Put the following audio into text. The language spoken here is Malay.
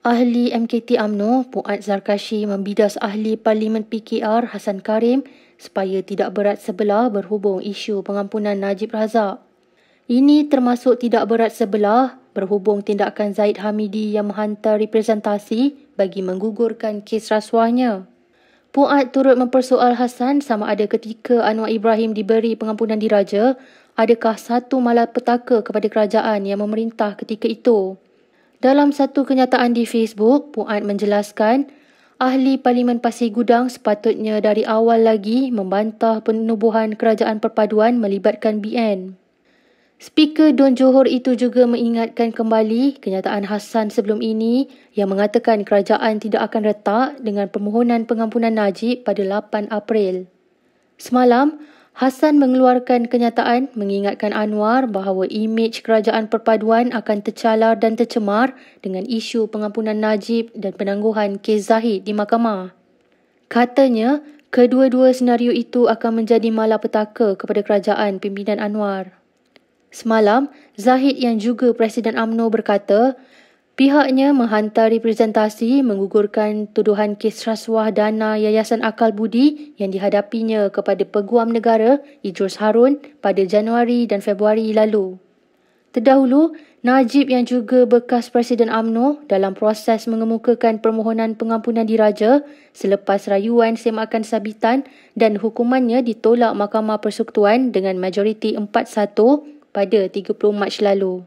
Ahli MKT AMNO Puat Zarkashi membidas ahli Parlimen PKR Hasan Karim supaya tidak berat sebelah berhubung isu pengampunan Najib Razak. Ini termasuk tidak berat sebelah berhubung tindakan Zaid Hamidi yang menghantar representasi bagi menggugurkan kes rasuahnya. Puat turut mempersoal Hasan sama ada ketika Anwar Ibrahim diberi pengampunan diraja, adakah satu malapetaka kepada kerajaan yang memerintah ketika itu? Dalam satu kenyataan di Facebook, Puan menjelaskan ahli Parlimen Pasir Gudang sepatutnya dari awal lagi membantah penubuhan kerajaan perpaduan melibatkan BN. Speaker Don Johor itu juga mengingatkan kembali kenyataan Hassan sebelum ini yang mengatakan kerajaan tidak akan retak dengan permohonan pengampunan Najib pada 8 April. Semalam, Hassan mengeluarkan kenyataan mengingatkan Anwar bahawa imej kerajaan perpaduan akan tercalar dan tercemar dengan isu pengampunan Najib dan penangguhan kes Zahid di mahkamah. Katanya, kedua-dua senario itu akan menjadi malapetaka kepada kerajaan pimpinan Anwar. Semalam, Zahid yang juga Presiden AMNO berkata, Pihaknya menghantar representasi menggugurkan tuduhan kes rasuah dana Yayasan Akal Budi yang dihadapinya kepada Peguam Negara Idrus Harun pada Januari dan Februari lalu. Terdahulu, Najib yang juga bekas Presiden AMNO dalam proses mengemukakan permohonan pengampunan diraja selepas rayuan semakan sabitan dan hukumannya ditolak Mahkamah Persekutuan dengan majoriti 4-1 pada 30 Mac lalu.